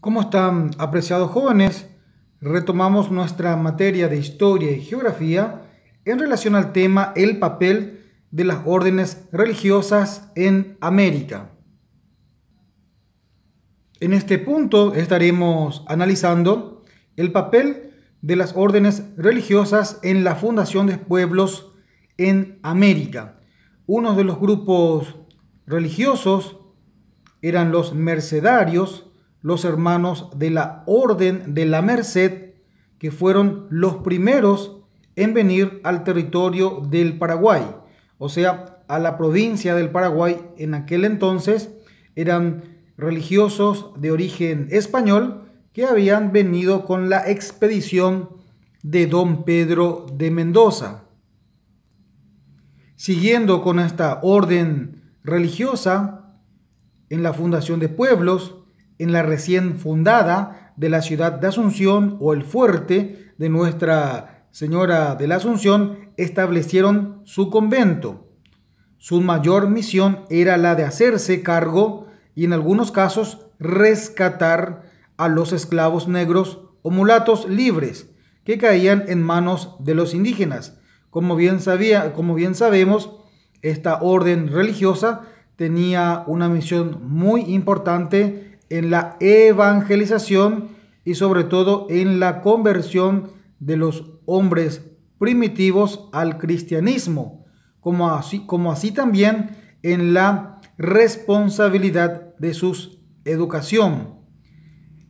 ¿Cómo están, apreciados jóvenes? Retomamos nuestra materia de historia y geografía en relación al tema el papel de las órdenes religiosas en América. En este punto estaremos analizando el papel de las órdenes religiosas en la fundación de pueblos en América. Uno de los grupos religiosos eran los mercedarios, los hermanos de la Orden de la Merced, que fueron los primeros en venir al territorio del Paraguay, o sea, a la provincia del Paraguay en aquel entonces, eran religiosos de origen español que habían venido con la expedición de don Pedro de Mendoza. Siguiendo con esta orden religiosa, en la fundación de pueblos, en la recién fundada de la ciudad de Asunción o el fuerte de Nuestra Señora de la Asunción, establecieron su convento. Su mayor misión era la de hacerse cargo y en algunos casos rescatar a los esclavos negros o mulatos libres que caían en manos de los indígenas. Como bien, sabía, como bien sabemos, esta orden religiosa tenía una misión muy importante en la evangelización y sobre todo en la conversión de los hombres primitivos al cristianismo, como así, como así también en la responsabilidad de su educación.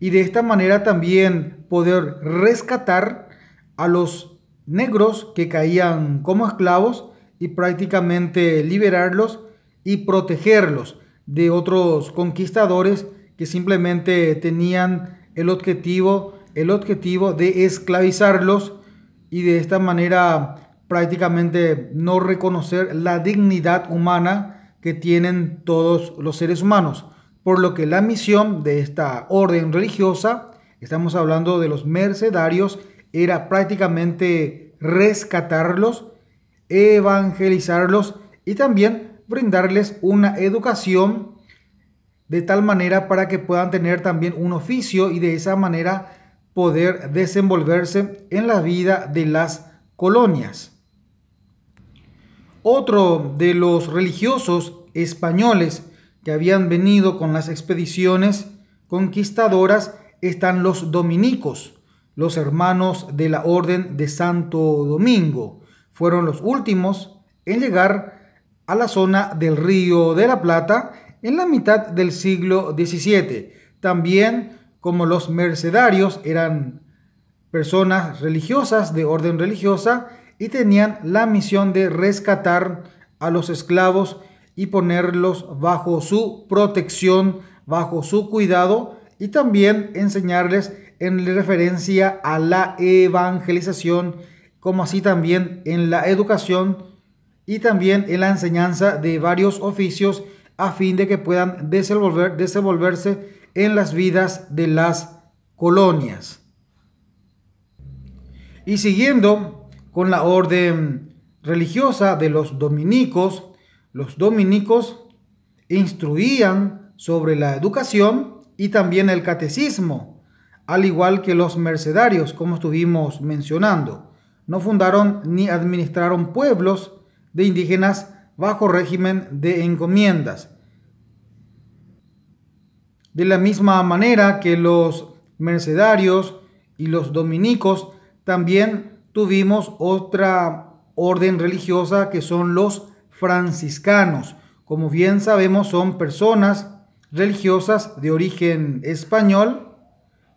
Y de esta manera también poder rescatar a los negros que caían como esclavos y prácticamente liberarlos y protegerlos de otros conquistadores que simplemente tenían el objetivo, el objetivo de esclavizarlos y de esta manera prácticamente no reconocer la dignidad humana que tienen todos los seres humanos. Por lo que la misión de esta orden religiosa, estamos hablando de los mercedarios, era prácticamente rescatarlos, evangelizarlos y también brindarles una educación de tal manera para que puedan tener también un oficio y de esa manera poder desenvolverse en la vida de las colonias. Otro de los religiosos españoles que habían venido con las expediciones conquistadoras están los dominicos, los hermanos de la Orden de Santo Domingo. Fueron los últimos en llegar a la zona del Río de la Plata en la mitad del siglo XVII. También como los mercedarios eran personas religiosas de orden religiosa y tenían la misión de rescatar a los esclavos y ponerlos bajo su protección, bajo su cuidado y también enseñarles en referencia a la evangelización, como así también en la educación y también en la enseñanza de varios oficios a fin de que puedan desenvolverse en las vidas de las colonias. Y siguiendo con la orden religiosa de los dominicos, los dominicos instruían sobre la educación y también el catecismo, al igual que los mercedarios, como estuvimos mencionando. No fundaron ni administraron pueblos de indígenas, bajo régimen de encomiendas. De la misma manera que los mercedarios y los dominicos, también tuvimos otra orden religiosa que son los franciscanos. Como bien sabemos, son personas religiosas de origen español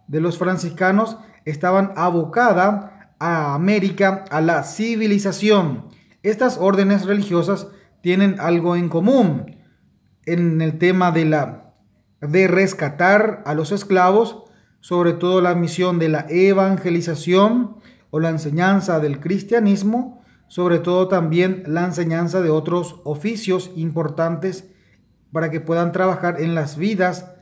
de los franciscanos estaban abocadas a América, a la civilización. Estas órdenes religiosas tienen algo en común en el tema de la de rescatar a los esclavos, sobre todo la misión de la evangelización o la enseñanza del cristianismo, sobre todo también la enseñanza de otros oficios importantes para que puedan trabajar en las vidas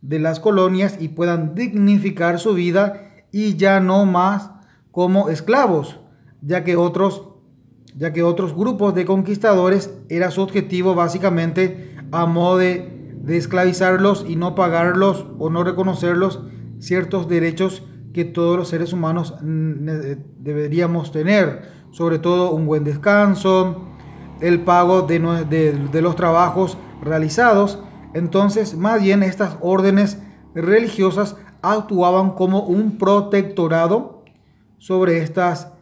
de las colonias y puedan dignificar su vida y ya no más como esclavos, ya que otros ya que otros grupos de conquistadores era su objetivo básicamente a modo de, esclavizarlos y no pagarlos o no reconocerlos ciertos derechos que todos los seres humanos eh, deberíamos tener, sobre todo un buen descanso, el pago de, los trabajos realizados. Entonces, más bien estas órdenes religiosas actuaban como un protectorado sobre, estas,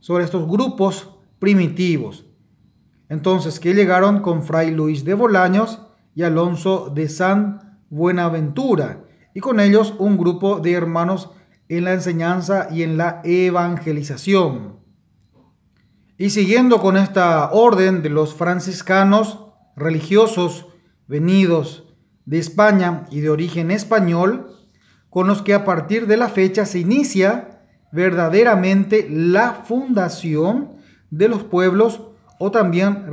sobre estos grupos primitivos. Entonces, que llegaron con Fray Luis de Bolaños y Alonso de San Buenaventura, y con ellos un grupo de hermanos en la enseñanza y en la evangelización. Y siguiendo con esta orden de los franciscanos religiosos venidos de España y de origen español, con los que a partir de la fecha se inicia verdaderamente la fundación de los pueblos o también,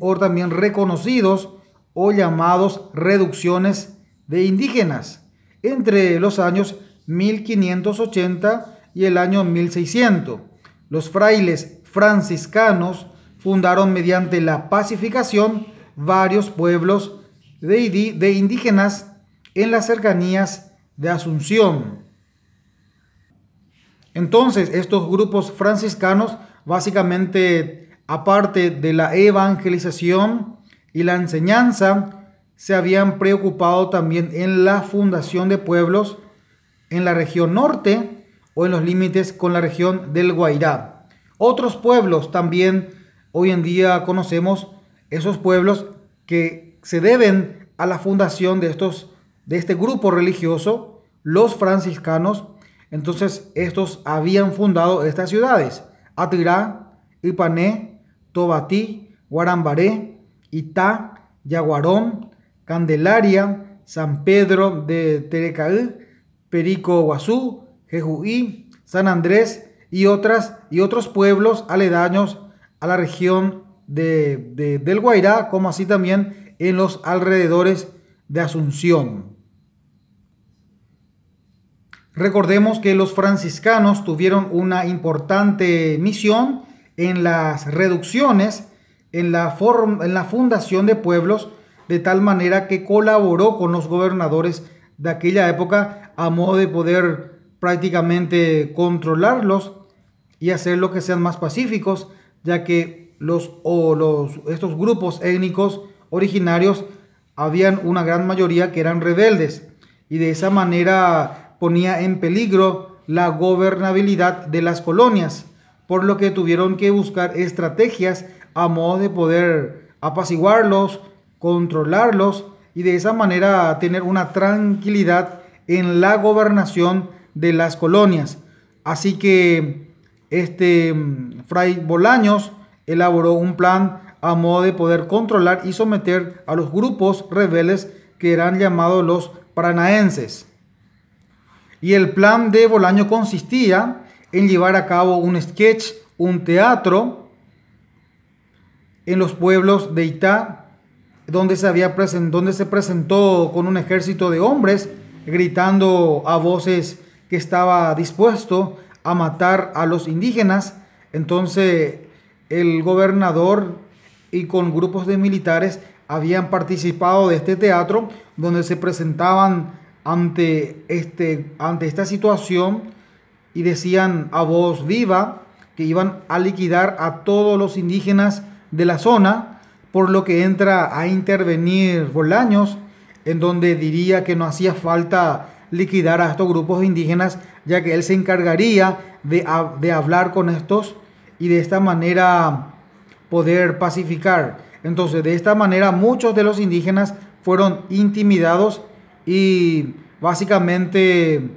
o también reconocidos o llamados reducciones de indígenas entre los años 1580 y el año 1600. Los frailes franciscanos fundaron mediante la pacificación varios pueblos de, de indígenas en las cercanías de Asunción. Entonces, estos grupos franciscanos básicamente, aparte de la evangelización y la enseñanza, se habían preocupado también en la fundación de pueblos en la región norte o en los límites con la región del Guairá. Otros pueblos también hoy en día conocemos esos pueblos que se deben a la fundación de estos de este grupo religioso, los franciscanos. Entonces, estos habían fundado estas ciudades. Atirá, Ipané, Tobatí, Guarambaré, Itá, Yaguarón, Candelaria, San Pedro de Terecaí, Perico Guazú, Jejuí, San Andrés y, otras, y otros pueblos aledaños a la región de, del Guairá, como así también en los alrededores de Asunción. Recordemos que los franciscanos tuvieron una importante misión en las reducciones, en la, en la fundación de pueblos, de tal manera que colaboró con los gobernadores de aquella época a modo de poder prácticamente controlarlos y hacerlos que sean más pacíficos, ya que los, los, estos grupos étnicos originarios habían una gran mayoría que eran rebeldes y de esa manera ponía en peligro la gobernabilidad de las colonias, por lo que tuvieron que buscar estrategias a modo de poder apaciguarlos, controlarlos y de esa manera tener una tranquilidad en la gobernación de las colonias. Así que este mm, Fray Bolaños elaboró un plan a modo de poder controlar y someter a los grupos rebeldes que eran llamados los paranaenses. Y el plan de Bolaño consistía en llevar a cabo un sketch, un teatro en los pueblos de Itá, donde se, había donde se presentó con un ejército de hombres gritando a voces que estaba dispuesto a matar a los indígenas. Entonces el gobernador y con grupos de militares habían participado de este teatro donde se presentaban ante, este, ante esta situación y decían a voz viva que iban a liquidar a todos los indígenas de la zona, por lo que entra a intervenir Bolaños, en donde diría que no hacía falta liquidar a estos grupos indígenas, ya que él se encargaría de, de hablar con estos y de esta manera poder pacificar. Entonces, de esta manera muchos de los indígenas fueron intimidados y básicamente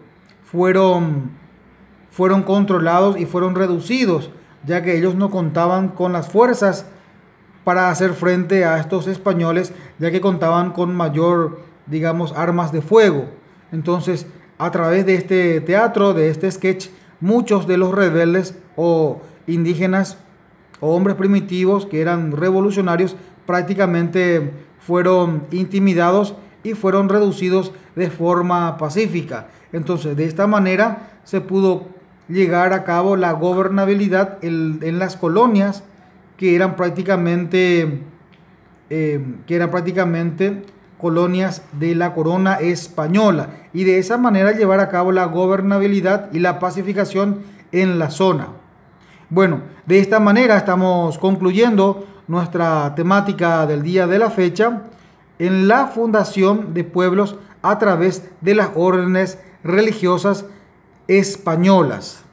fueron, fueron controlados y fueron reducidos, ya que ellos no contaban con las fuerzas para hacer frente a estos españoles, ya que contaban con mayor, digamos, armas de fuego. Entonces, a través de este teatro, de este sketch, muchos de los rebeldes o indígenas o hombres primitivos que eran revolucionarios prácticamente fueron intimidados y fueron reducidos de forma pacífica. Entonces, de esta manera se pudo llegar a cabo la gobernabilidad en, las colonias que eran prácticamente eh, que eran prácticamente colonias de la corona española y de esa manera llevar a cabo la gobernabilidad y la pacificación en la zona. Bueno, de esta manera estamos concluyendo nuestra temática del día de la fecha en la fundación de pueblos a través de las órdenes religiosas españolas.